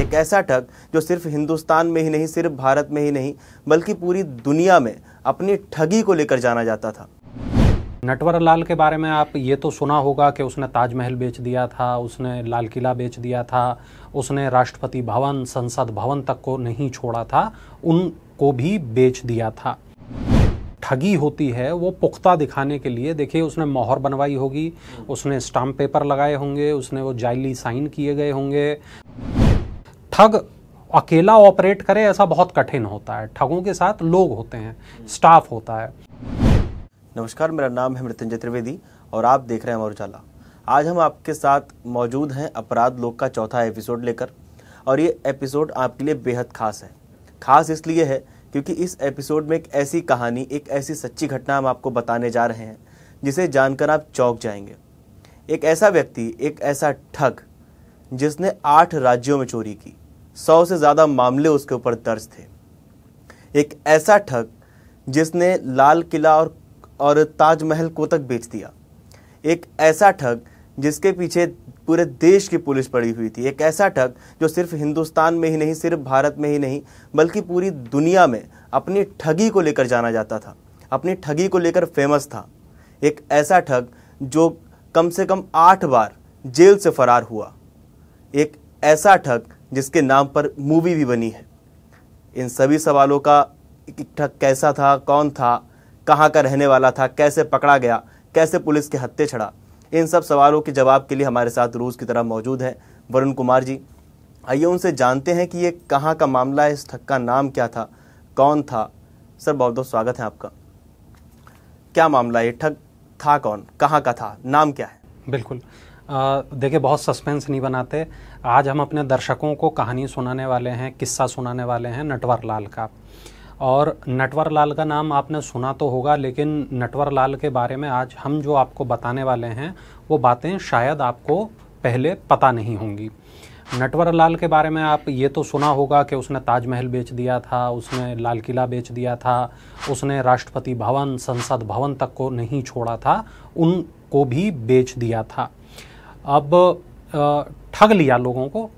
एक ऐसा ठग जो सिर्फ हिंदुस्तान में ही नहीं सिर्फ भारत में ही नहीं बल्कि पूरी दुनिया में अपनी ठगी को लेकर जाना जाता था नटवर लाल के बारे में आप ये तो सुना होगा कि उसने ताजमहल बेच दिया था उसने लाल किला बेच दिया था उसने राष्ट्रपति भवन संसद भवन तक को नहीं छोड़ा था उनको भी बेच दिया था ठगी होती है वो पुख्ता दिखाने के लिए देखिए उसने मोहर बनवाई होगी उसने स्टाम्प पेपर लगाए होंगे उसने वो जाइली साइन किए गए होंगे ठग अकेला ऑपरेट करे ऐसा बहुत कठिन होता है ठगों के साथ लोग होते हैं स्टाफ होता है नमस्कार मेरा नाम है मृत्युंजय त्रिवेदी और आप देख रहे हैं अमर उजाला आज हम आपके साथ मौजूद हैं अपराध लोक का चौथा एपिसोड लेकर और ये एपिसोड आपके लिए बेहद खास है खास इसलिए है क्योंकि इस एपिसोड में एक ऐसी कहानी एक ऐसी सच्ची घटना हम आपको बताने जा रहे हैं जिसे जानकर आप चौंक जाएंगे एक ऐसा व्यक्ति एक ऐसा ठग जिसने आठ राज्यों में चोरी की सौ से ज़्यादा मामले उसके ऊपर दर्ज थे एक ऐसा ठग जिसने लाल किला और और ताजमहल को तक बेच दिया एक ऐसा ठग जिसके पीछे पूरे देश की पुलिस पड़ी हुई थी एक ऐसा ठग जो सिर्फ हिंदुस्तान में ही नहीं सिर्फ भारत में ही नहीं बल्कि पूरी दुनिया में अपनी ठगी को लेकर जाना जाता था अपनी ठगी को लेकर फेमस था एक ऐसा ठग जो कम से कम आठ बार जेल से फरार हुआ एक ऐसा ठग जिसके नाम पर मूवी भी बनी है इन सभी सवालों का इकट्ठा कैसा था कौन था कहाँ का रहने वाला था कैसे पकड़ा गया कैसे पुलिस के हत्ते छड़ा इन सब सवालों के जवाब के लिए हमारे साथ रूस की तरह मौजूद हैं वरुण कुमार जी आइए उनसे जानते हैं कि ये कहाँ का मामला है इस ठग का नाम क्या था कौन था सर बहुत बहुत स्वागत है आपका क्या मामला ये ठग था कौन कहाँ का था नाम क्या है बिल्कुल देखिए बहुत सस्पेंस नहीं बनाते आज हम अपने दर्शकों को कहानी सुनाने वाले हैं किस्सा सुनाने वाले हैं नटवर लाल का और नटवर लाल का नाम आपने सुना तो होगा लेकिन नटवर लाल के बारे में आज हम जो आपको बताने वाले हैं वो बातें शायद आपको पहले पता नहीं होंगी नटवर लाल के बारे में आप ये तो सुना होगा कि उसने ताजमहल बेच दिया था उसने लाल किला बेच दिया था उसने राष्ट्रपति भवन संसद भवन तक को नहीं छोड़ा था उनको भी बेच दिया था अब ठग लिया लोगों को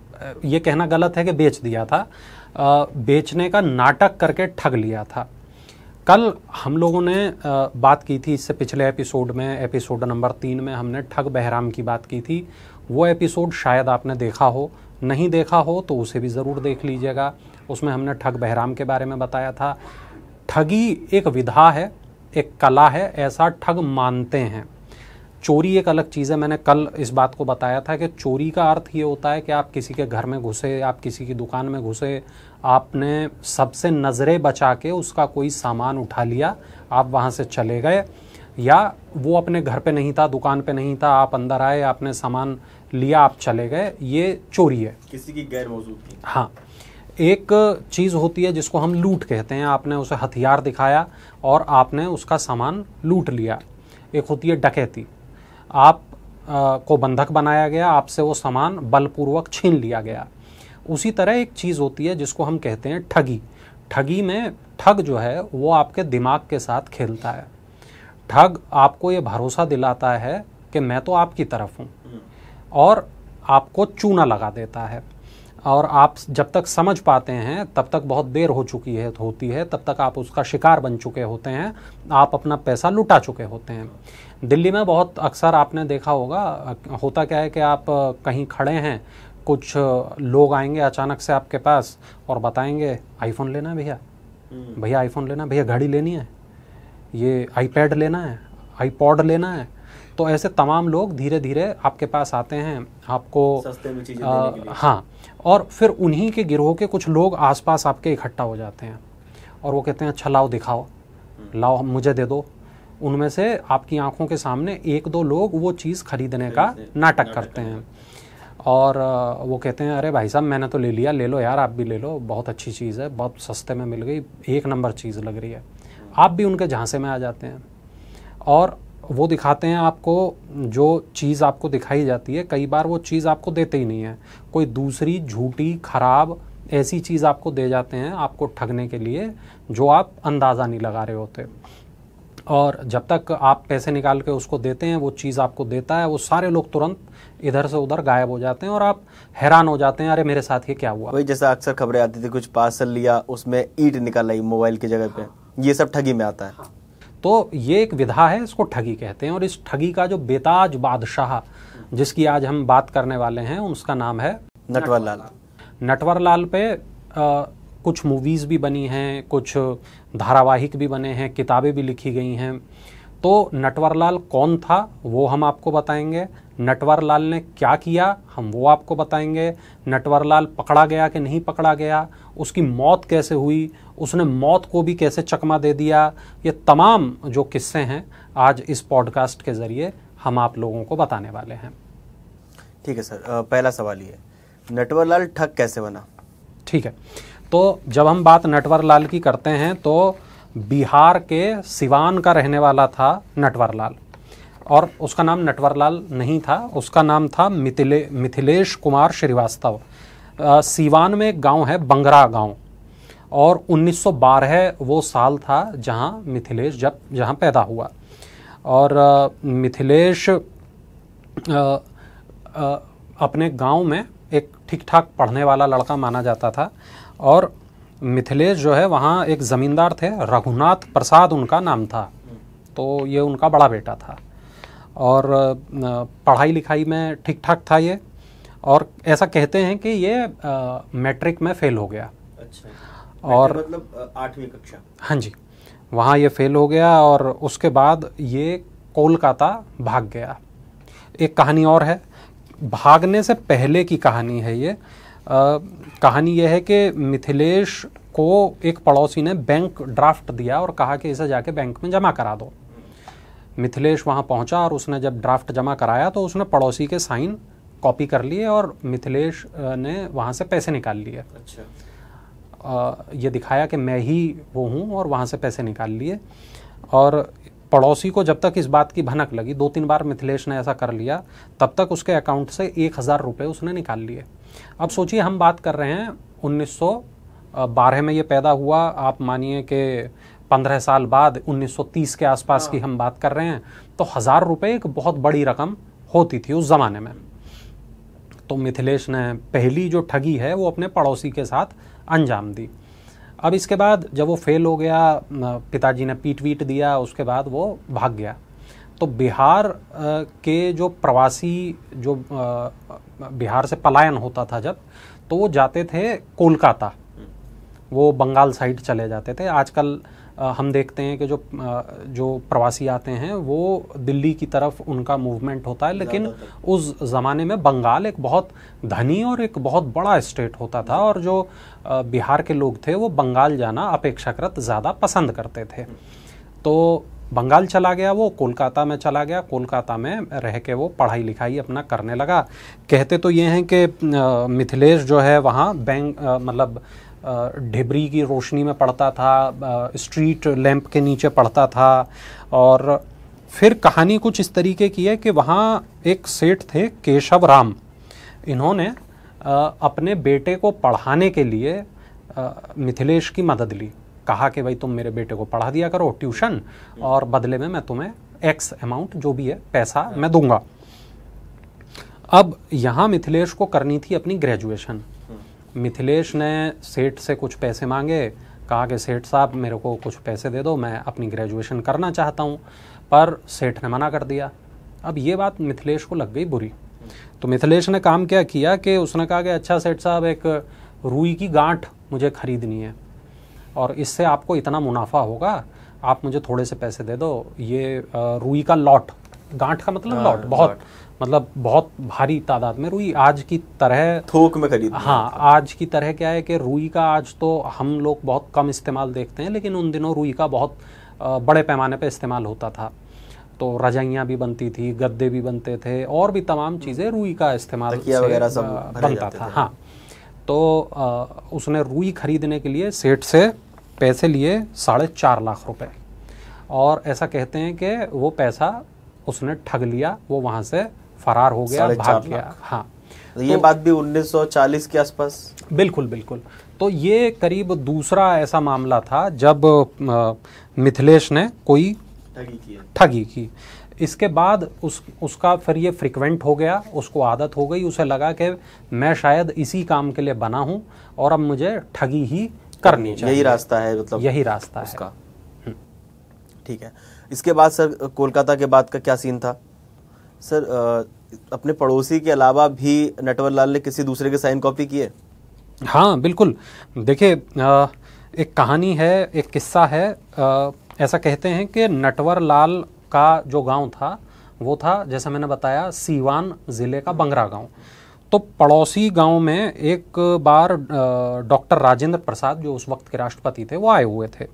ये कहना गलत है कि बेच दिया था बेचने का नाटक करके ठग लिया था कल हम लोगों ने बात की थी इससे पिछले एपिसोड में एपिसोड नंबर तीन में हमने ठग बहराम की बात की थी वो एपिसोड शायद आपने देखा हो नहीं देखा हो तो उसे भी ज़रूर देख लीजिएगा उसमें हमने ठग बहराम के बारे में बताया था ठगी एक विधा है एक कला है ऐसा ठग मानते हैं चोरी एक अलग चीज़ है मैंने कल इस बात को बताया था कि चोरी का अर्थ ये होता है कि आप किसी के घर में घुसे आप किसी की दुकान में घुसे आपने सबसे नज़रें बचा के उसका कोई सामान उठा लिया आप वहाँ से चले गए या वो अपने घर पे नहीं था दुकान पे नहीं था आप अंदर आए आपने सामान लिया आप चले गए ये चोरी है किसी की गैर मौजूदगी हाँ एक चीज़ होती है जिसको हम लूट कहते हैं आपने उसे हथियार दिखाया और आपने उसका सामान लूट लिया एक होती है डकैती आप आ, को बंधक बनाया गया आपसे वो सामान बलपूर्वक छीन लिया गया उसी तरह एक चीज़ होती है जिसको हम कहते हैं ठगी ठगी में ठग जो है वो आपके दिमाग के साथ खेलता है ठग आपको ये भरोसा दिलाता है कि मैं तो आपकी तरफ हूँ और आपको चूना लगा देता है और आप जब तक समझ पाते हैं तब तक बहुत देर हो चुकी है होती है तब तक आप उसका शिकार बन चुके होते हैं आप अपना पैसा लुटा चुके होते हैं दिल्ली में बहुत अक्सर आपने देखा होगा होता क्या है कि आप कहीं खड़े हैं कुछ लोग आएंगे अचानक से आपके पास और बताएंगे आईफोन लेना है भैया हम्म। भैया आईफोन लेना भैया घड़ी लेनी है ये आईपैड लेना है आईपॉड लेना है तो ऐसे तमाम लोग धीरे धीरे आपके पास आते हैं आपको सस्ते में चीजें हाँ और फिर उन्हीं के गिरोह के कुछ लोग आसपास आपके इकट्ठा हो जाते हैं और वो कहते हैं अच्छा लाओ दिखाओ हम्म। लाओ मुझे दे दो उनमें से आपकी आंखों के सामने एक दो लोग वो चीज़ खरीदने का नाटक करते हैं और वो कहते हैं अरे भाई साहब मैंने तो ले लिया ले लो यार आप भी ले लो बहुत अच्छी चीज़ है बहुत सस्ते में मिल गई एक नंबर चीज़ लग रही है हम्म। आप भी उनके झांसे में आ जाते हैं और वो दिखाते हैं आपको जो चीज़ आपको दिखाई जाती है कई बार वो चीज़ आपको देते ही नहीं है कोई दूसरी झूठी खराब ऐसी चीज़ आपको दे जाते हैं आपको ठगने के लिए जो आप अंदाज़ा नहीं लगा रहे होते और जब तक आप पैसे निकाल के उसको देते हैं वो चीज़ आपको देता है वो सारे लोग तुरंत इधर से उधर गायब हो जाते हैं और आप हैरान हो जाते हैं अरे मेरे साथ ये क्या हुआ वही जैसा अक्सर खबरें आती थी कुछ पार्सल लिया उसमें ईट निकल आई मोबाइल की जगह पे ये सब ठगी में आता है तो ये एक विधा है इसको ठगी कहते हैं और इस ठगी का जो बेताज बादशाह जिसकी आज हम बात करने वाले हैं उसका नाम है नटवर लाल नटवर लाल पे आ, कुछ मूवीज़ भी बनी हैं कुछ धारावाहिक भी बने हैं किताबें भी लिखी गई हैं तो नटवरलाल कौन था वो हम आपको बताएंगे नटवरलाल ने क्या किया हम वो आपको बताएंगे नटवरलाल पकड़ा गया कि नहीं पकड़ा गया उसकी मौत कैसे हुई उसने मौत को भी कैसे चकमा दे दिया ये तमाम जो किस्से हैं आज इस पॉडकास्ट के ज़रिए हम आप लोगों को बताने वाले हैं ठीक है सर पहला सवाल ये नटवरलाल ठग कैसे बना ठीक है तो जब हम बात नटवरलाल की करते हैं तो बिहार के सिवान का रहने वाला था नटवरलाल और उसका नाम नटवरलाल नहीं था उसका नाम था मिथिले मिथिलेश कुमार श्रीवास्तव सिवान में एक गांव है बंगरा गांव और 1912 वो साल था जहाँ मिथिलेश जब जहाँ पैदा हुआ और मिथिलेश अपने गांव में एक ठीक ठाक पढ़ने वाला लड़का माना जाता था और मिथिलेश जो है वहाँ एक ज़मींदार थे रघुनाथ प्रसाद उनका नाम था तो ये उनका बड़ा बेटा था और पढ़ाई लिखाई में ठीक ठाक था ये और ऐसा कहते हैं कि ये मैट्रिक में फ़ेल हो गया अच्छा और मतलब आठवीं कक्षा हाँ जी वहाँ ये फेल हो गया और उसके बाद ये कोलकाता भाग गया एक कहानी और है भागने से पहले की कहानी है ये आ, कहानी यह है कि मिथिलेश को एक पड़ोसी ने बैंक ड्राफ्ट दिया और कहा कि इसे जाके बैंक में जमा करा दो मिथिलेश वहाँ पहुँचा और उसने जब ड्राफ्ट जमा कराया तो उसने पड़ोसी के साइन कॉपी कर लिए और मिथिलेश ने वहाँ से पैसे निकाल लिए अच्छा ये दिखाया कि मैं ही वो हूँ और वहाँ से पैसे निकाल लिए और पड़ोसी को जब तक इस बात की भनक लगी दो तीन बार मिथिलेश ने ऐसा कर लिया तब तक उसके अकाउंट से एक हज़ार रुपये उसने निकाल लिए अब सोचिए हम बात कर रहे हैं उन्नीस बारह में ये पैदा हुआ आप मानिए कि पंद्रह साल बाद 1930 के आसपास की हाँ। हम बात कर रहे हैं तो हज़ार रुपये एक बहुत बड़ी रकम होती थी उस ज़माने में तो मिथिलेश ने पहली जो ठगी है वो अपने पड़ोसी के साथ अंजाम दी अब इसके बाद जब वो फेल हो गया पिताजी ने पीट वीट दिया उसके बाद वो भाग गया तो बिहार के जो प्रवासी जो बिहार से पलायन होता था जब तो वो जाते थे कोलकाता वो बंगाल साइड चले जाते थे आजकल हम देखते हैं कि जो जो प्रवासी आते हैं वो दिल्ली की तरफ उनका मूवमेंट होता है लेकिन उस ज़माने में बंगाल एक बहुत धनी और एक बहुत बड़ा स्टेट होता था और जो बिहार के लोग थे वो बंगाल जाना अपेक्षाकृत ज़्यादा पसंद करते थे तो बंगाल चला गया वो कोलकाता में चला गया कोलकाता में रह के वो पढ़ाई लिखाई अपना करने लगा कहते तो ये हैं कि मिथिलेश जो है वहाँ बैंक मतलब ढिबरी की रोशनी में पढ़ता था स्ट्रीट लैंप के नीचे पढ़ता था और फिर कहानी कुछ इस तरीके की है कि वहाँ एक सेठ थे केशव राम इन्होंने अपने बेटे को पढ़ाने के लिए मिथिलेश की मदद ली कहा कि भाई तुम मेरे बेटे को पढ़ा दिया करो ट्यूशन और बदले में मैं तुम्हें एक्स अमाउंट जो भी है पैसा मैं दूंगा अब यहाँ मिथिलेश को करनी थी अपनी ग्रेजुएशन मिथिलेश ने सेठ से कुछ पैसे मांगे कहा कि सेठ साहब मेरे को कुछ पैसे दे दो मैं अपनी ग्रेजुएशन करना चाहता हूँ पर सेठ ने मना कर दिया अब ये बात मिथिलेश को लग गई बुरी तो मिथिलेश ने काम क्या किया कि उसने कहा कि अच्छा सेठ साहब एक रुई की गांठ मुझे खरीदनी है और इससे आपको इतना मुनाफा होगा आप मुझे थोड़े से पैसे दे दो ये रुई का लॉट गांठ का मतलब हाँ, लॉट बहुत मतलब बहुत भारी तादाद में रुई आज की तरह थोक में खरीद हाँ आज की तरह क्या है कि रुई का आज तो हम लोग बहुत कम इस्तेमाल देखते हैं लेकिन उन दिनों रुई का बहुत बड़े पैमाने पर इस्तेमाल होता था तो रजाइयाँ भी बनती थी गद्दे भी बनते थे और भी तमाम हम्म। चीज़ें रुई का इस्तेमाल वगैरह सब बनता था हाँ तो उसने रुई खरीदने के लिए सेठ से पैसे लिए साढ़े चार लाख रुपए और ऐसा कहते हैं कि वो पैसा उसने ठग लिया वो वहाँ से फरार हो गया भाग गया हाँ तो ये तो बात भी 1940 के आसपास बिल्कुल बिल्कुल तो ये करीब दूसरा ऐसा मामला था जब मिथिलेश ने कोई ठगी की ठगी की इसके बाद उस उसका फिर ये फ्रिक्वेंट हो गया उसको आदत हो गई उसे लगा कि मैं शायद इसी काम के लिए बना हूँ और अब मुझे ठगी ही करनी चाहिए यही रास्ता है मतलब यही रास्ता उसका है हम्म। ठीक है इसके बाद सर कोलकाता के बाद का क्या सीन था सर अपने पड़ोसी के अलावा भी नटवर लाल ने किसी दूसरे के साइन कॉपी किए हाँ बिल्कुल देखिए एक कहानी है एक किस्सा है आ, ऐसा कहते हैं कि नटवर लाल का जो गांव था वो था जैसा मैंने बताया सीवान ज़िले का बंगरा गांव तो पड़ोसी गांव में एक बार डॉक्टर राजेंद्र प्रसाद जो उस वक्त के राष्ट्रपति थे वो आए हुए थे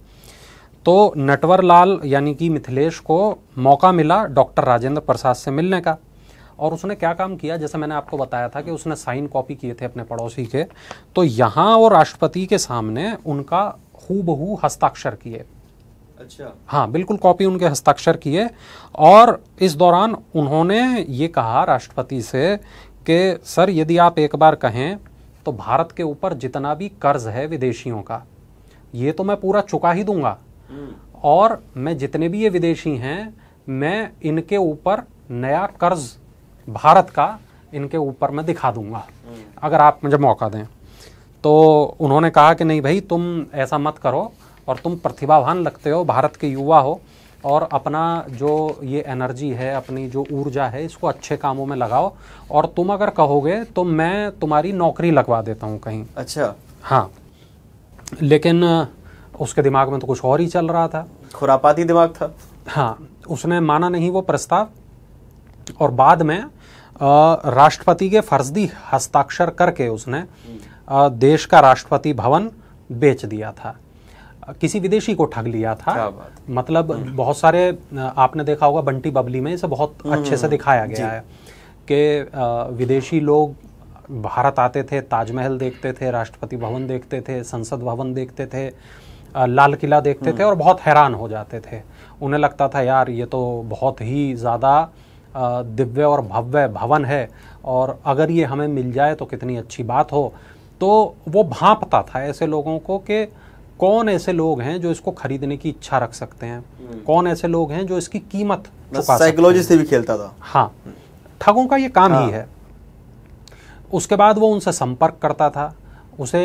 तो नटवरलाल यानी कि मिथिलेश को मौका मिला डॉक्टर राजेंद्र प्रसाद से मिलने का और उसने क्या काम किया जैसे मैंने आपको बताया था कि उसने साइन कॉपी किए थे अपने पड़ोसी के तो यहाँ और राष्ट्रपति के सामने उनका हूबहू हस्ताक्षर किए अच्छा हाँ बिल्कुल कॉपी उनके हस्ताक्षर किए और इस दौरान उन्होंने ये कहा राष्ट्रपति से कि सर यदि आप एक बार कहें तो भारत के ऊपर जितना भी कर्ज है विदेशियों का ये तो मैं पूरा चुका ही दूंगा और मैं जितने भी ये विदेशी हैं मैं इनके ऊपर नया कर्ज भारत का इनके ऊपर मैं दिखा दूंगा अगर आप मुझे मौका दें तो उन्होंने कहा कि नहीं भाई तुम ऐसा मत करो और तुम प्रतिभावान लगते हो भारत के युवा हो और अपना जो ये एनर्जी है अपनी जो ऊर्जा है इसको अच्छे कामों में लगाओ और तुम अगर कहोगे तो मैं तुम्हारी नौकरी लगवा देता हूँ कहीं अच्छा हाँ लेकिन उसके दिमाग में तो कुछ और ही चल रहा था खुरापाती दिमाग था हाँ उसने माना नहीं वो प्रस्ताव और बाद में राष्ट्रपति के फर्जदी हस्ताक्षर करके उसने आ, देश का राष्ट्रपति भवन बेच दिया था किसी विदेशी को ठग लिया था मतलब बहुत सारे आपने देखा होगा बंटी बबली में इसे बहुत हम्म, अच्छे से हम्म, दिखाया गया है कि विदेशी लोग भारत आते थे ताजमहल देखते थे राष्ट्रपति भवन देखते थे संसद भवन देखते थे लाल किला देखते थे हम्म। और बहुत हैरान हो जाते थे उन्हें लगता था यार ये तो बहुत ही ज़्यादा दिव्य और भव्य भवन है और अगर ये हमें मिल जाए तो कितनी अच्छी बात हो तो वो भांपता था ऐसे लोगों को कि कौन ऐसे लोग हैं जो इसको खरीदने की इच्छा रख सकते हैं हम्म। कौन ऐसे लोग हैं जो इसकी कीमत साइकोलॉजी से भी खेलता था हाँ ठगों का ये काम हाँ। ही है उसके बाद वो उनसे संपर्क करता था उसे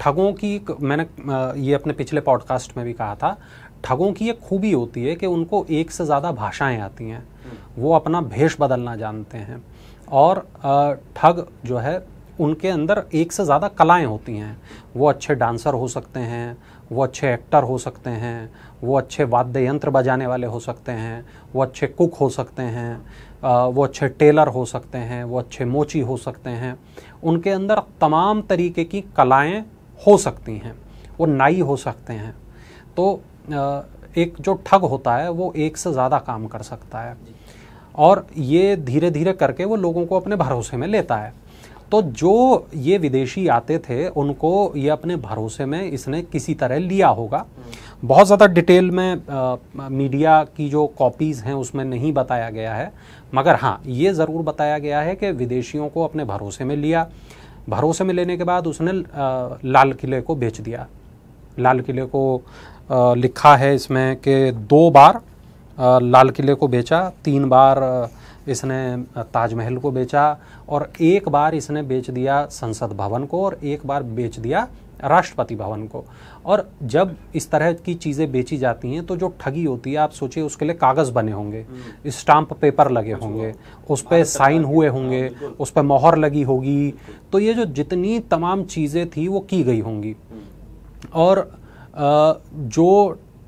ठगों की मैंने ये अपने पिछले पॉडकास्ट में भी कहा था ठगों की ये खूबी होती है कि उनको एक से ज़्यादा भाषाएं आती हैं हम्म। वो अपना भेष बदलना जानते हैं और ठग जो है उनके अंदर एक से ज़्यादा कलाएं होती हैं वो अच्छे डांसर हो सकते हैं वो अच्छे एक्टर हो सकते हैं वो अच्छे वाद्य यंत्र बजाने वाले हो सकते हैं वो अच्छे कुक हो सकते हैं वो अच्छे टेलर हो सकते हैं वो अच्छे मोची हो सकते हैं उनके अंदर तमाम तरीके की कलाएं हो सकती हैं वो नाई हो सकते हैं तो एक जो ठग होता है वो एक से ज़्यादा काम कर सकता है और ये धीरे धीरे करके वो लोगों को अपने भरोसे में लेता है तो जो ये विदेशी आते थे उनको ये अपने भरोसे में इसने किसी तरह लिया होगा बहुत ज़्यादा डिटेल में आ, मीडिया की जो कॉपीज़ हैं उसमें नहीं बताया गया है मगर हाँ ये ज़रूर बताया गया है कि विदेशियों को अपने भरोसे में लिया भरोसे में लेने के बाद उसने लाल किले को बेच दिया लाल किले को आ, लिखा है इसमें कि दो बार आ, लाल किले को बेचा तीन बार इसने ताजमहल को बेचा और एक बार इसने बेच दिया संसद भवन को और एक बार बेच दिया राष्ट्रपति भवन को और जब इस तरह की चीज़ें बेची जाती हैं तो जो ठगी होती है आप सोचिए उसके लिए कागज़ बने होंगे हम्म। स्टाम्प पेपर लगे अच्छा। होंगे उस पर साइन हुए होंगे हाँ, उस पर मोहर लगी होगी तो ये जो जितनी तमाम चीज़ें थी वो की गई होंगी हम्म। और जो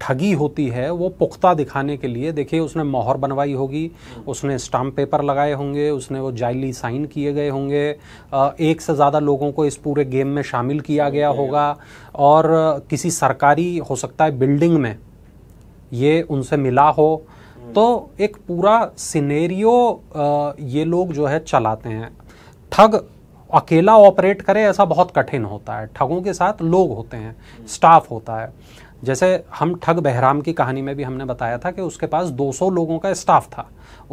ठगी होती है वो पुख्ता दिखाने के लिए देखिए उसने मोहर बनवाई होगी उसने स्टाम्प पेपर लगाए होंगे उसने वो जाइली साइन किए गए होंगे एक से ज़्यादा लोगों को इस पूरे गेम में शामिल किया गया होगा और किसी सरकारी हो सकता है बिल्डिंग में ये उनसे मिला हो हम्म। तो एक पूरा सिनेरियो ये लोग जो है चलाते हैं ठग अकेला ऑपरेट करे ऐसा बहुत कठिन होता है ठगों के साथ लोग होते हैं हम्म। स्टाफ होता है जैसे हम ठग बहराम की कहानी में भी हमने बताया था कि उसके पास 200 लोगों का स्टाफ था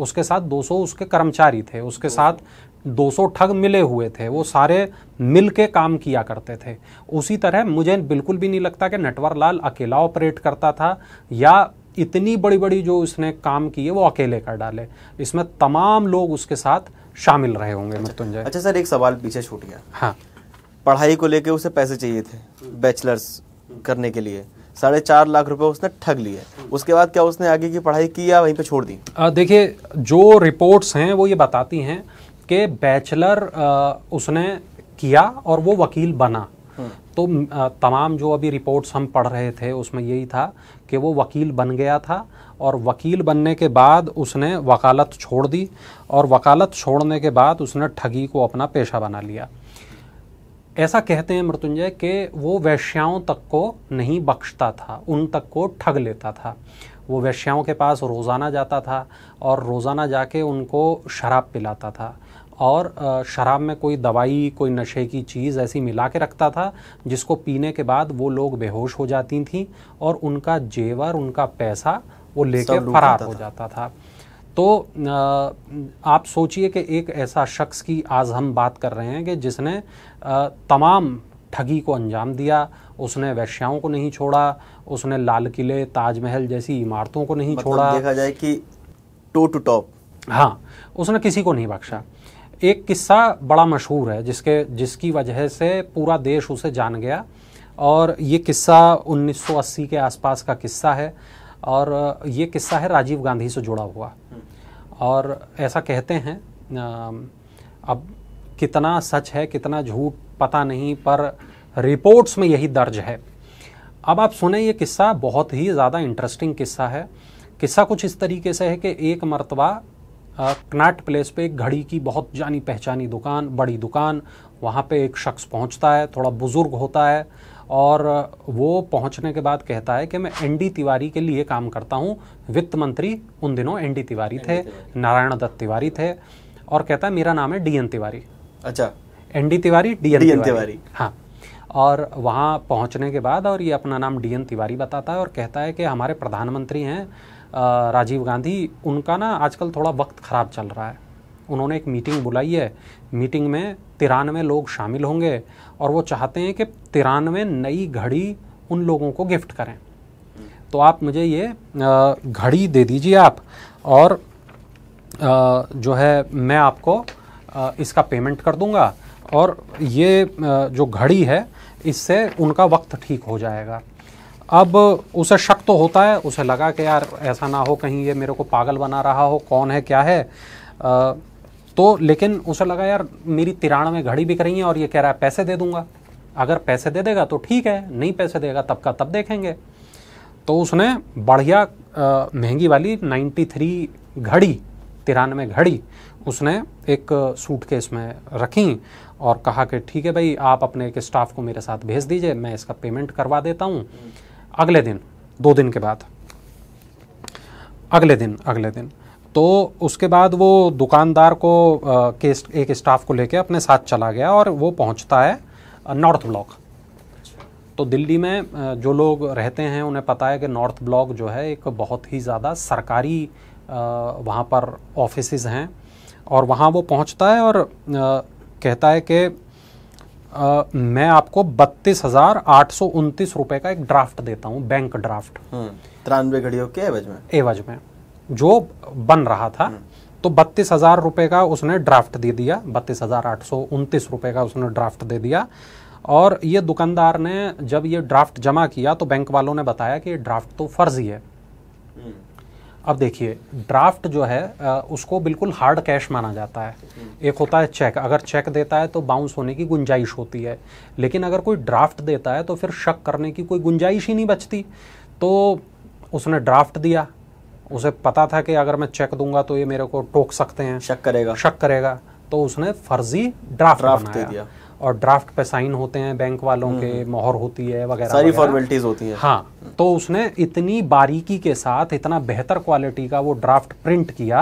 उसके साथ 200 उसके कर्मचारी थे उसके साथ 200 ठग मिले हुए थे वो सारे मिल के काम किया करते थे उसी तरह मुझे बिल्कुल भी नहीं लगता कि नटवर लाल अकेला ऑपरेट करता था या इतनी बड़ी बड़ी जो उसने काम किए वो अकेले कर डाले इसमें तमाम लोग उसके साथ शामिल रहे होंगे अच्छा, मृत्युंजय अच्छा सर एक सवाल पीछे छूट गया हाँ पढ़ाई को लेके उसे पैसे चाहिए थे हम्म। बैचलर्स करने के लिए साढ़े चार लाख रुपए उसने ठग लिए उसके बाद क्या उसने आगे की पढ़ाई की या वहीं पे छोड़ दी देखिए जो रिपोर्ट्स हैं वो ये बताती हैं कि बैचलर उसने किया और वो वकील बना हम्म। तो तमाम जो अभी रिपोर्ट्स हम पढ़ रहे थे उसमें यही था कि वो वकील बन गया था और वकील बनने के बाद उसने वकालत छोड़ दी और वकालत छोड़ने के बाद उसने ठगी को अपना पेशा बना लिया ऐसा कहते हैं मृत्युंजय कि वो वैश्याओं तक को नहीं बख्शता था उन तक को ठग लेता था वो वैश्याओं के पास रोज़ाना जाता था और रोज़ाना जाके उनको शराब पिलाता था और शराब में कोई दवाई कोई नशे की चीज़ ऐसी मिला के रखता था जिसको पीने के बाद वो लोग बेहोश हो जाती थीं और उनका जेवर उनका पैसा वो लेके फरार हो जाता था तो आप सोचिए कि एक ऐसा शख्स की आज हम बात कर रहे हैं कि जिसने तमाम ठगी को अंजाम दिया उसने वैश्याओं को नहीं छोड़ा उसने लाल किले ताजमहल जैसी इमारतों को नहीं मतलब छोड़ा देखा जाए कि टो टू टॉप हाँ उसने किसी को नहीं बख्शा एक किस्सा बड़ा मशहूर है जिसके जिसकी वजह से पूरा देश उसे जान गया और ये किस्सा 1980 के आसपास का किस्सा है और ये किस्सा है राजीव गांधी से जुड़ा हुआ और ऐसा कहते हैं अब कितना सच है कितना झूठ पता नहीं पर रिपोर्ट्स में यही दर्ज है अब आप सुने ये किस्सा बहुत ही ज़्यादा इंटरेस्टिंग किस्सा है किस्सा कुछ इस तरीके से है कि एक मरतबा कनाट प्लेस पे एक घड़ी की बहुत जानी पहचानी दुकान बड़ी दुकान वहाँ पे एक शख्स पहुँचता है थोड़ा बुज़ुर्ग होता है और वो पहुंचने के बाद कहता है कि मैं एनडी तिवारी के लिए काम करता हूँ वित्त मंत्री उन दिनों एनडी तिवारी थे नारायण दत्त तिवारी थे और कहता है मेरा नाम है डीएन तिवारी अच्छा एनडी तिवारी डीएन तिवारी।, तिवारी हाँ और वहाँ पहुँचने के बाद और ये अपना नाम डीएन तिवारी बताता है और कहता है कि हमारे प्रधानमंत्री हैं राजीव गांधी उनका ना आजकल थोड़ा वक्त ख़राब चल रहा है उन्होंने एक मीटिंग बुलाई है मीटिंग में तिरानवे लोग शामिल होंगे और वो चाहते हैं कि तिरानवे नई घड़ी उन लोगों को गिफ्ट करें तो आप मुझे ये घड़ी दे दीजिए आप और जो है मैं आपको इसका पेमेंट कर दूंगा और ये जो घड़ी है इससे उनका वक्त ठीक हो जाएगा अब उसे शक तो होता है उसे लगा कि यार ऐसा ना हो कहीं ये मेरे को पागल बना रहा हो कौन है क्या है आ, तो लेकिन उसे लगा यार मेरी तिरानवे घड़ी बिक रही है और ये कह रहा है पैसे दे दूंगा अगर पैसे दे देगा तो ठीक है नहीं पैसे देगा तब का तब देखेंगे तो उसने बढ़िया महंगी वाली 93 घड़ी तिरानवे घड़ी उसने एक सूटकेस में रखी और कहा कि ठीक है भाई आप अपने एक स्टाफ को मेरे साथ भेज दीजिए मैं इसका पेमेंट करवा देता हूँ अगले दिन दो दिन के बाद अगले दिन अगले दिन तो उसके बाद वो दुकानदार को के एक स्टाफ को लेके अपने साथ चला गया और वो पहुंचता है नॉर्थ ब्लॉक तो दिल्ली में जो लोग रहते हैं उन्हें पता है कि नॉर्थ ब्लॉक जो है एक बहुत ही ज़्यादा सरकारी वहाँ पर ऑफिस हैं और वहाँ वो पहुँचता है और कहता है कि मैं आपको बत्तीस हज़ार आठ सौ उनतीस रुपये का एक ड्राफ्ट देता हूँ बैंक ड्राफ्ट हम्म, तिरानवे घड़ियों के एवज में एवज में जो बन रहा था हम्म। तो बत्तीस हजार रुपये का उसने ड्राफ्ट दे दिया बत्तीस हजार आठ सौ उनतीस रुपये का उसने ड्राफ्ट दे दिया और ये दुकानदार ने जब ये ड्राफ्ट जमा किया तो बैंक वालों ने बताया कि ड्राफ्ट तो फर्जी है हम्म। अब देखिए ड्राफ्ट जो है उसको बिल्कुल हार्ड कैश माना जाता है हम्म। एक होता है चेक अगर चेक देता है तो बाउंस होने की गुंजाइश होती है लेकिन अगर कोई ड्राफ्ट देता है तो फिर शक करने की कोई गुंजाइश ही नहीं बचती तो उसने ड्राफ्ट दिया उसे पता था कि अगर मैं चेक दूंगा तो ये मेरे को टोक सकते हैं शक करेगा शक करेगा तो उसने फर्जी ड्राफ्ट ड्राफ्ट दे दिया और ड्राफ्ट पे साइन होते हैं बैंक वालों के हम्म, हम्म। मोहर होती है वगैरह सारी फॉर्मेलिटीज होती है हाँ तो उसने इतनी बारीकी के साथ इतना बेहतर क्वालिटी का वो ड्राफ्ट प्रिंट किया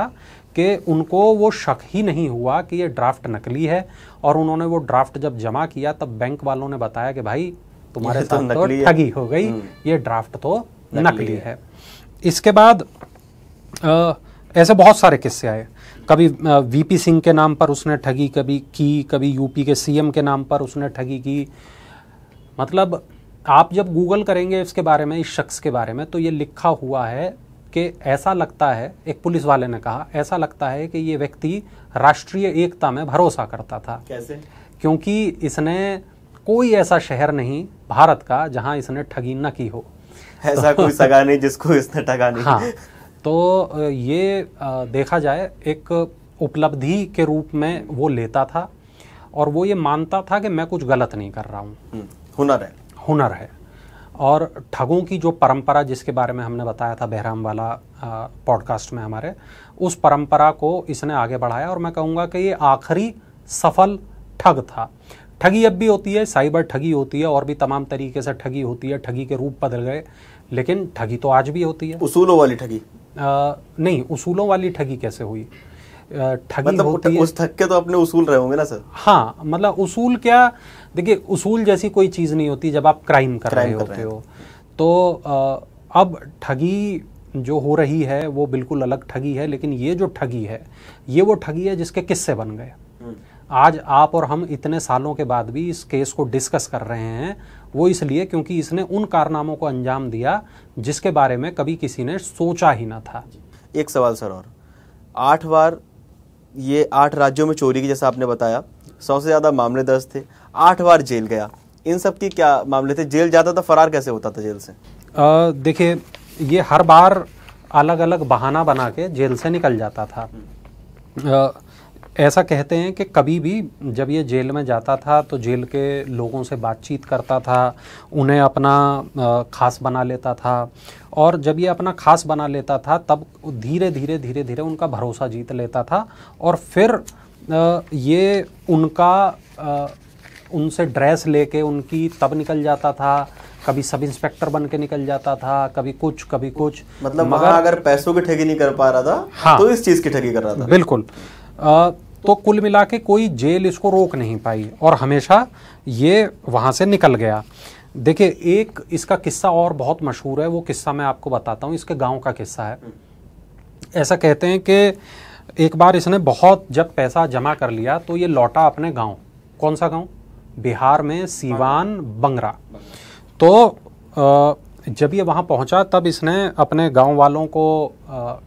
कि उनको वो शक ही नहीं हुआ कि ये ड्राफ्ट नकली है और उन्होंने वो ड्राफ्ट जब जमा किया तब बैंक वालों ने बताया कि भाई तुम्हारे तो साथ तो ठगी हो गई हम्म। ये ड्राफ्ट तो नकली है इसके बाद ऐसे बहुत सारे किस्से आए कभी वीपी सिंह के नाम पर उसने ठगी कभी की कभी यूपी के सीएम के नाम पर उसने ठगी की मतलब आप जब गूगल करेंगे इसके बारे में इस शख्स के बारे में तो ये लिखा हुआ है कि ऐसा लगता है एक पुलिस वाले ने कहा ऐसा लगता है कि ये व्यक्ति राष्ट्रीय एकता में भरोसा करता था कैसे क्योंकि इसने कोई ऐसा शहर नहीं भारत का जहां इसने ठगी न की हो ऐसा तो, कोई सगा नहीं जिसको इसने ठगा नहीं हाँ तो ये देखा जाए एक उपलब्धि के रूप में वो लेता था और वो ये मानता था कि मैं कुछ गलत नहीं कर रहा हूँ हम्म, हुनर है हुनर है और ठगों की जो परंपरा जिसके बारे में हमने बताया था बहराम वाला पॉडकास्ट में हमारे उस परंपरा को इसने आगे बढ़ाया और मैं कहूँगा कि ये आखिरी सफल ठग था ठगी अब भी होती है साइबर ठगी होती है और भी तमाम तरीके से ठगी होती है ठगी के रूप बदल गए लेकिन ठगी तो आज भी होती है उसूलों वाली ठगी नहीं उसूलों वाली ठगी कैसे हुई ठगी मतलब होती उस ठग के तो अपने उसूल रहे होंगे ना सर हाँ मतलब उसूल क्या देखिए उसूल जैसी कोई चीज़ नहीं होती जब आप क्राइम कर क्राइम रहे होते हो तो अब ठगी जो हो रही है वो बिल्कुल अलग ठगी है लेकिन ये जो ठगी है ये वो ठगी है जिसके किस्से बन गए आज आप और हम इतने सालों के बाद भी इस केस को डिस्कस कर रहे हैं वो इसलिए क्योंकि इसने उन कारनामों को अंजाम दिया जिसके बारे में कभी किसी ने सोचा ही ना था एक सवाल सर और आठ बार ये आठ राज्यों में चोरी की जैसा आपने बताया सौ से ज़्यादा मामले दर्ज थे आठ बार जेल गया इन सब की क्या मामले थे जेल जाता था फरार कैसे होता था जेल से देखिए ये हर बार अलग अलग बहाना बना के जेल से निकल जाता था आ, ऐसा कहते हैं कि कभी भी जब ये जेल में जाता था तो जेल के लोगों से बातचीत करता था उन्हें अपना खास बना लेता था और जब ये अपना खास बना लेता था तब धीरे धीरे धीरे धीरे उनका भरोसा जीत लेता था और फिर ये उनका उनसे ड्रेस लेके उनकी तब निकल जाता था कभी सब इंस्पेक्टर बन के निकल जाता था कभी कुछ कभी कुछ मतलब मगर अगर पैसों की ठगी नहीं कर पा रहा था हाँ, तो इस चीज की ठगी कर रहा था बिल्कुल आ, तो कुल मिला के कोई जेल इसको रोक नहीं पाई और हमेशा ये वहाँ से निकल गया देखिए एक इसका किस्सा और बहुत मशहूर है वो किस्सा मैं आपको बताता हूँ इसके गांव का किस्सा है ऐसा कहते हैं कि एक बार इसने बहुत जब पैसा जमा कर लिया तो ये लौटा अपने गांव कौन सा गांव बिहार में सीवान बंगरा तो जब ये वहाँ पहुँचा तब इसने अपने गांव वालों को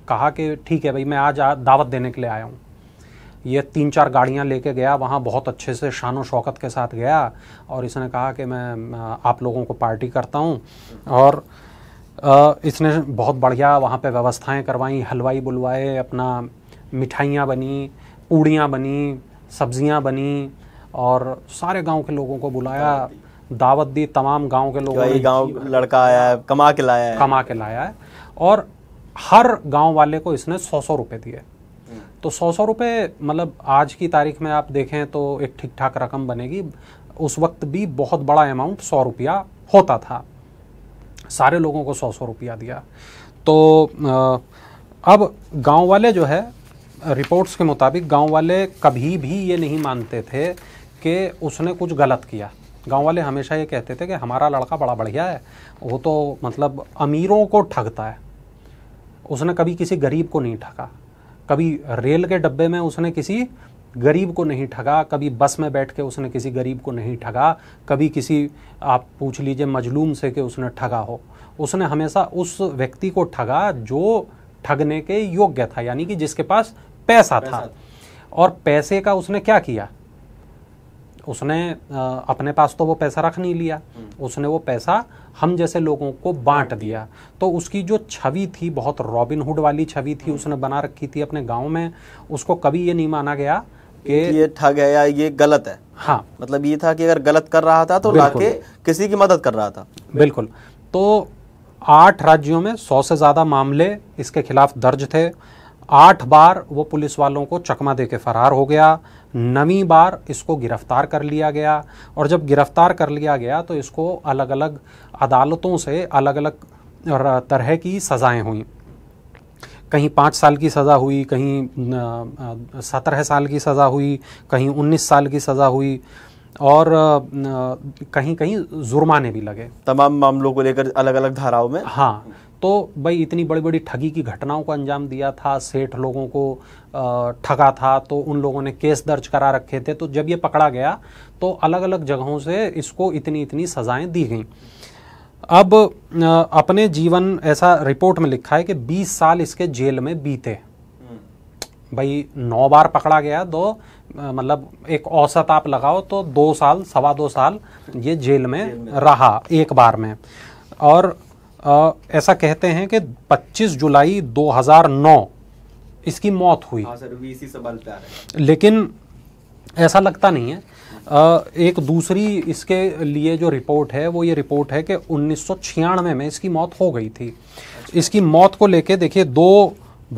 कहा कि ठीक है भाई मैं आज दावत देने के लिए आया हूँ ये तीन चार गाड़ियाँ लेके गया वहाँ बहुत अच्छे से शान शौकत के साथ गया और इसने कहा कि मैं आप लोगों को पार्टी करता हूँ और इसने बहुत बढ़िया वहाँ पे व्यवस्थाएं करवाई हलवाई बुलवाए अपना मिठाइयाँ बनी पूड़ियाँ बनी सब्जियाँ बनी और सारे गांव के लोगों को बुलाया दावत दी तमाम गांव के लोगों गाँव गांव लड़का आया है कमा के लाया है कमा के लाया है और हर गांव वाले को इसने सौ सौ रुपये दिए तो सौ सौ रुपये मतलब आज की तारीख में आप देखें तो एक ठीक ठाक रकम बनेगी उस वक्त भी बहुत बड़ा अमाउंट सौ रुपया होता था सारे लोगों को सौ सौ रुपया दिया तो अब गांव वाले जो है रिपोर्ट्स के मुताबिक गांव वाले कभी भी ये नहीं मानते थे कि उसने कुछ गलत किया गांव वाले हमेशा ये कहते थे कि हमारा लड़का बड़ा बढ़िया है वो तो मतलब अमीरों को ठगता है उसने कभी किसी गरीब को नहीं ठगा कभी रेल के डब्बे में उसने किसी गरीब को नहीं ठगा कभी बस में बैठ के उसने किसी गरीब को नहीं ठगा कभी किसी आप पूछ लीजिए मजलूम से कि उसने ठगा हो उसने हमेशा उस व्यक्ति को ठगा जो ठगने के योग्य था यानी कि जिसके पास पैसा, पैसा था और पैसे का उसने क्या किया उसने अपने पास तो वो पैसा रख नहीं लिया हम्म। उसने वो पैसा हम जैसे लोगों को बांट दिया तो उसकी जो छवि थी बहुत रॉबिनहुड वाली छवि थी उसने बना रखी थी अपने गाँव में उसको कभी ये नहीं माना गया कि ये ठग है या ये गलत है हाँ मतलब ये था कि अगर गलत कर रहा था तो लाके किसी की मदद कर रहा था बिल्कुल तो आठ राज्यों में सौ से ज़्यादा मामले इसके खिलाफ दर्ज थे आठ बार वो पुलिस वालों को चकमा दे के फरार हो गया नवी बार इसको गिरफ्तार कर लिया गया और जब गिरफ्तार कर लिया गया तो इसको अलग अलग अदालतों से अलग अलग तरह की सजाएं हुई कहीं पाँच साल की सज़ा हुई कहीं सत्रह साल की सज़ा हुई कहीं उन्नीस साल की सज़ा हुई और कहीं कहीं जुर्माने भी लगे तमाम मामलों को लेकर अलग अलग धाराओं में हाँ तो भाई इतनी बड़ी बड़ी ठगी की घटनाओं को अंजाम दिया था सेठ लोगों को ठगा था तो उन लोगों ने केस दर्ज करा रखे थे तो जब ये पकड़ा गया तो अलग अलग जगहों से इसको इतनी इतनी सज़ाएँ दी गई अब अपने जीवन ऐसा रिपोर्ट में लिखा है कि 20 साल इसके जेल में बीते हम्म। भाई नौ बार पकड़ा गया दो मतलब एक औसत आप लगाओ तो दो साल सवा दो साल ये जेल में, जेल में रहा एक बार में और आ, ऐसा कहते हैं कि 25 जुलाई 2009 इसकी मौत हुई हाँ सर इसी सवाल लेकिन ऐसा लगता नहीं है आ, एक दूसरी इसके लिए जो रिपोर्ट है वो ये रिपोर्ट है कि उन्नीस में, में इसकी मौत हो गई थी अच्छा। इसकी मौत को लेके देखिए दो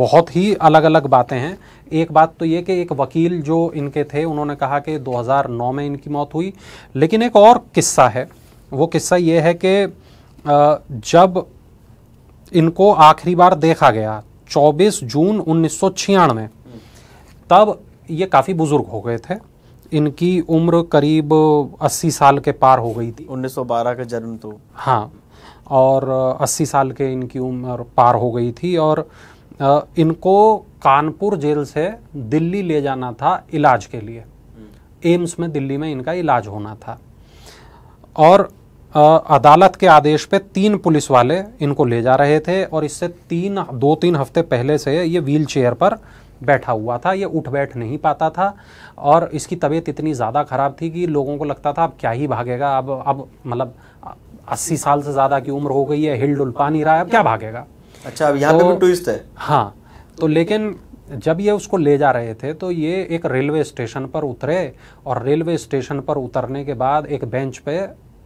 बहुत ही अलग अलग बातें हैं एक बात तो ये कि एक वकील जो इनके थे उन्होंने कहा कि 2009 में इनकी मौत हुई लेकिन एक और किस्सा है वो किस्सा ये है कि जब इनको आखिरी बार देखा गया 24 जून उन्नीस में तब ये काफ़ी बुज़ुर्ग हो गए थे इनकी उम्र करीब 80 साल के पार हो गई थी 1912 का जन्म तो हाँ और 80 साल के इनकी उम्र पार हो गई थी और इनको कानपुर जेल से दिल्ली ले जाना था इलाज के लिए हम्म। एम्स में दिल्ली में इनका इलाज होना था और अदालत के आदेश पे तीन पुलिस वाले इनको ले जा रहे थे और इससे तीन दो तीन हफ्ते पहले से ये व्हील चेयर पर बैठा हुआ था ये उठ बैठ नहीं पाता था और इसकी तबीयत इतनी ज़्यादा ख़राब थी कि लोगों को लगता था अब क्या ही भागेगा अब अब मतलब अस्सी साल से ज़्यादा की उम्र हो गई है हिल डुल पा नहीं रहा है अब क्या भागेगा अच्छा अब यहाँ तो, पे ट्विस्ट है हाँ तो लेकिन जब ये उसको ले जा रहे थे तो ये एक रेलवे स्टेशन पर उतरे और रेलवे स्टेशन पर उतरने के बाद एक बेंच पे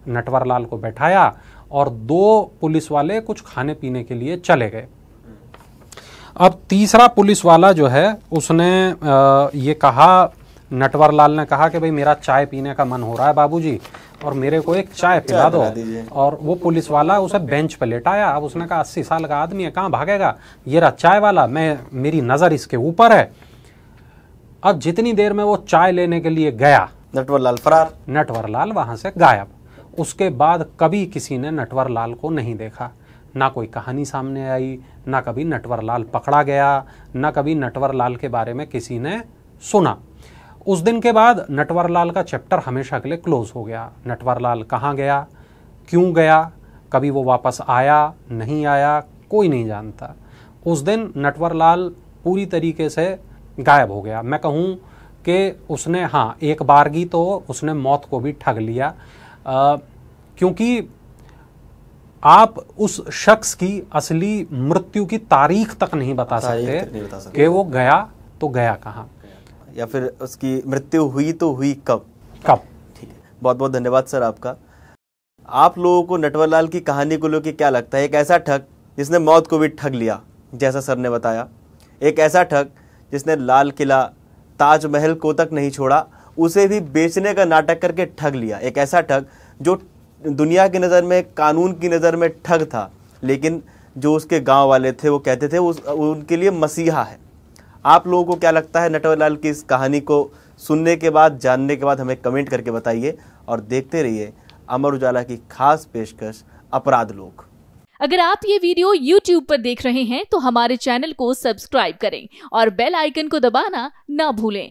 नटवरलाल को बैठाया और दो पुलिस वाले कुछ खाने पीने के लिए चले गए अब तीसरा पुलिस वाला जो है उसने ये कहा नटवर लाल ने कहा कि भाई मेरा चाय पीने का मन हो रहा है बाबूजी और मेरे को एक चाय पिला दो और वो पुलिस वाला उसे बेंच पर लेटाया अब उसने कहा अस्सी साल का आदमी है कहाँ भागेगा ये रहा चाय वाला मैं मेरी नज़र इसके ऊपर है अब जितनी देर में वो चाय लेने के लिए गया नटवर लाल फरार नटवर लाल वहां से गायब उसके बाद कभी किसी ने नटवर लाल को नहीं देखा ना कोई कहानी सामने आई ना कभी नटवर लाल पकड़ा गया ना कभी नटवर लाल के बारे में किसी ने सुना उस दिन के बाद नटवर लाल का चैप्टर हमेशा के लिए क्लोज हो गया नटवर लाल कहाँ गया क्यों गया कभी वो वापस आया नहीं आया कोई नहीं जानता उस दिन नटवर लाल पूरी तरीके से गायब हो गया मैं कहूँ कि उसने हाँ एक बारगी तो उसने मौत को भी ठग लिया क्योंकि आप उस शख्स की असली मृत्यु की तारीख तक नहीं बता सकते, नहीं बता सकते कि वो गया तो गया कहाँ या फिर उसकी मृत्यु हुई तो हुई कब कब ठीक है बहुत बहुत धन्यवाद सर आपका आप लोगों को नटवरलाल की कहानी को लेकर क्या लगता है एक ऐसा ठग जिसने मौत को भी ठग लिया जैसा सर ने बताया एक ऐसा ठग जिसने लाल किला ताजमहल को तक नहीं छोड़ा उसे भी बेचने का नाटक करके ठग लिया एक ऐसा ठग जो दुनिया की नज़र में कानून की नज़र में ठग था लेकिन जो उसके गांव वाले थे वो कहते थे उस उनके लिए मसीहा है आप लोगों को क्या लगता है नटवरलाल की इस कहानी को सुनने के बाद जानने के बाद हमें कमेंट करके बताइए और देखते रहिए अमर उजाला की खास पेशकश अपराध लोग अगर आप ये वीडियो YouTube पर देख रहे हैं तो हमारे चैनल को सब्सक्राइब करें और बेल आइकन को दबाना ना भूलें